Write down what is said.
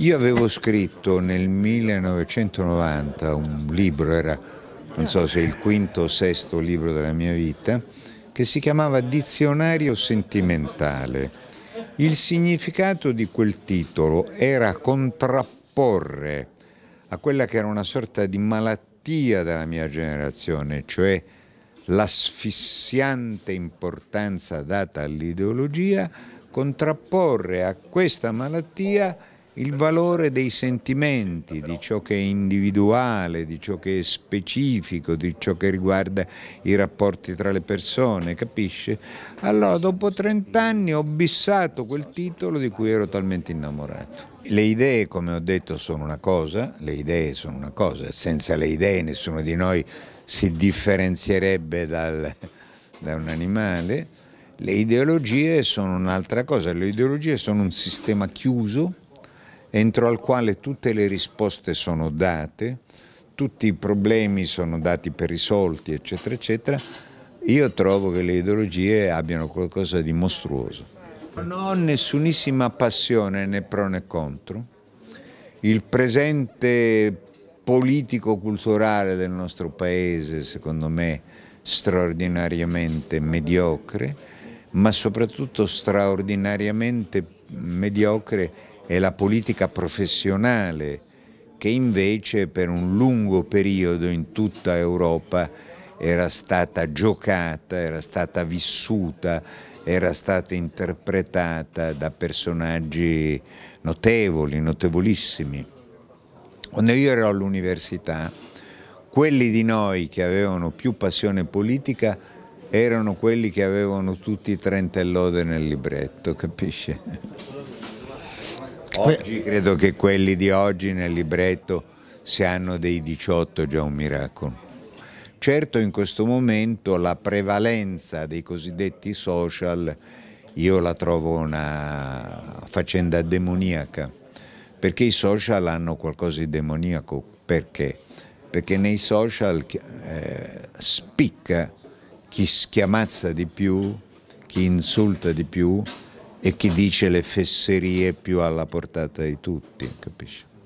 Io avevo scritto nel 1990 un libro, era non so se il quinto o sesto libro della mia vita, che si chiamava Dizionario sentimentale. Il significato di quel titolo era contrapporre a quella che era una sorta di malattia della mia generazione, cioè l'asfissiante importanza data all'ideologia, contrapporre a questa malattia il valore dei sentimenti, di ciò che è individuale, di ciò che è specifico, di ciò che riguarda i rapporti tra le persone, capisce? Allora dopo 30 anni ho bissato quel titolo di cui ero talmente innamorato. Le idee, come ho detto, sono una cosa, le idee sono una cosa, senza le idee nessuno di noi si differenzierebbe dal, da un animale. Le ideologie sono un'altra cosa, le ideologie sono un sistema chiuso entro al quale tutte le risposte sono date, tutti i problemi sono dati per risolti, eccetera, eccetera, io trovo che le ideologie abbiano qualcosa di mostruoso. Non ho nessunissima passione né pro né contro. Il presente politico-culturale del nostro paese, secondo me, straordinariamente mediocre, ma soprattutto straordinariamente mediocre è la politica professionale che invece per un lungo periodo in tutta Europa era stata giocata, era stata vissuta, era stata interpretata da personaggi notevoli, notevolissimi. Quando io ero all'università, quelli di noi che avevano più passione politica erano quelli che avevano tutti i trentellode nel libretto, capisci? Oggi credo che quelli di oggi nel libretto se hanno dei 18 già un miracolo. Certo in questo momento la prevalenza dei cosiddetti social io la trovo una faccenda demoniaca, perché i social hanno qualcosa di demoniaco, perché? Perché nei social eh, spicca chi schiamazza di più, chi insulta di più, e chi dice le fesserie più alla portata di tutti, capisci?